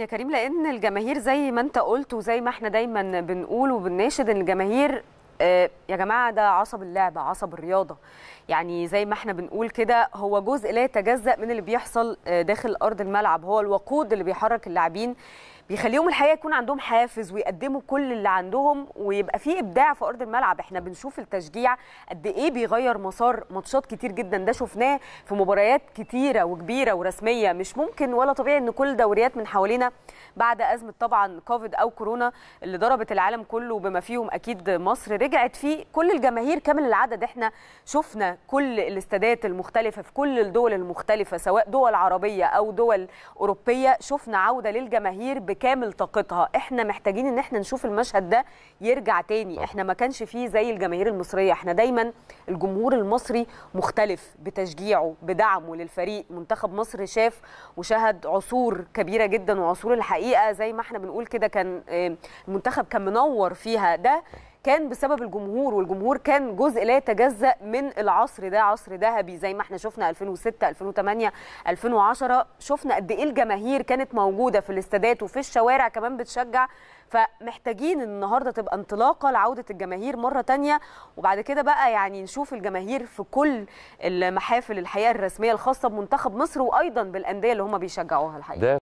يا كريم لان الجماهير زي ما انت قلت وزي ما احنا دايما بنقول وبنناشد ان الجماهير آه، يا جماعه ده عصب اللعبه عصب الرياضه يعني زي ما احنا بنقول كده هو جزء لا يتجزا من اللي بيحصل آه، داخل ارض الملعب هو الوقود اللي بيحرك اللاعبين بيخليهم الحقيقه يكون عندهم حافز ويقدموا كل اللي عندهم ويبقى في ابداع في ارض الملعب احنا بنشوف التشجيع قد ايه بيغير مسار ماتشات كتير جدا ده شفناه في مباريات كتيره وكبيره ورسميه مش ممكن ولا طبيعي ان كل دوريات من حوالينا بعد ازمه طبعا كوفيد او كورونا اللي ضربت العالم كله بما فيهم اكيد مصر رجعت فيه كل الجماهير كامل العدد احنا شفنا كل الاستادات المختلفه في كل الدول المختلفه سواء دول عربيه او دول اوروبيه شفنا عوده للجماهير بكامل طاقتها احنا محتاجين ان احنا نشوف المشهد ده يرجع تاني احنا ما كانش فيه زي الجماهير المصريه احنا دايما الجمهور المصري مختلف بتشجيعه بدعمه للفريق منتخب مصر شاف وشهد عصور كبيره جدا وعصور الحقيقه زي ما احنا بنقول كده كان آه، المنتخب كان منور فيها ده كان بسبب الجمهور والجمهور كان جزء لا يتجزا من العصر ده عصر ذهبي زي ما احنا شفنا 2006 2008 2010 شفنا قد ايه الجماهير كانت موجوده في الاستادات وفي الشوارع كمان بتشجع فمحتاجين النهارده تبقى انطلاقه لعوده الجماهير مره تانية وبعد كده بقى يعني نشوف الجماهير في كل المحافل الحقيقه الرسميه الخاصه بمنتخب مصر وايضا بالانديه اللي هم بيشجعوها الحقيقه